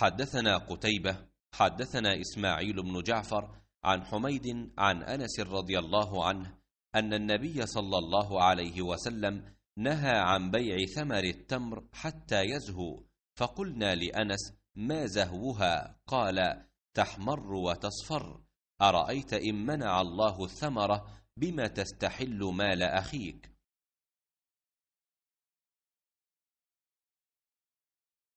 حدثنا قتيبة حدثنا إسماعيل بن جعفر عن حميد عن أنس رضي الله عنه أن النبي صلى الله عليه وسلم نهى عن بيع ثمر التمر حتى يزهو فقلنا لأنس ما زهوها قال تحمر وتصفر أرأيت إن منع الله الثمرة بما تستحل مال أخيك